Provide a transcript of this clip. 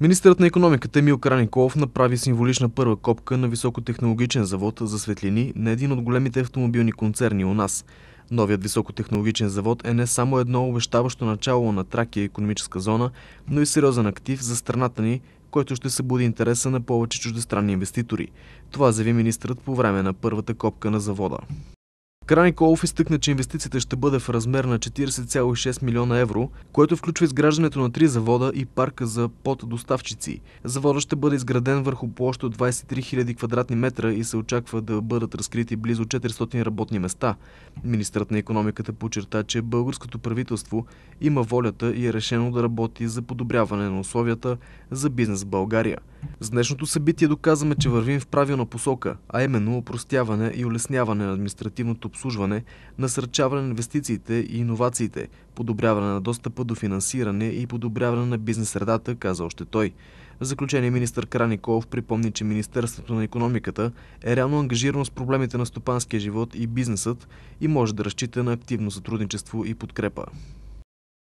Министърът на економиката Емил Караниколов направи символична първа копка на високотехнологичен завод за светлини на един от големите автомобилни концерни у нас. Новият високотехнологичен завод е не само едно обещаващо начало на Тракия економическа зона, но и сериозен актив за страната ни, който ще събуди интереса на повече чуждестранни инвеститори. Това заяви министърът по време на първата копка на завода. Край Колов изтъкна, че инвестицията ще бъде в размер на 40,6 милиона евро, което включва изграждането на три завода и парка за поддоставчици. Завода ще бъде изграден върху площ от 23 000 квадратни метра и се очаква да бъдат разкрити близо 400 работни места. Министрът на економиката подчерта, че българското правителство има волята и е решено да работи за подобряване на условията за бизнес в България. С днешното събитие доказваме, че вървим в правилна посока, а именно упростяване и улесняване на административното обслужване, насърчаване на инвестициите и иновациите, подобряване на достъпа до финансиране и подобряване на бизнес средата, каза още той. В заключение министър Краниколов припомни, че Министерството на економиката е реално ангажирано с проблемите на стопанския живот и бизнесът и може да разчита на активно сътрудничество и подкрепа.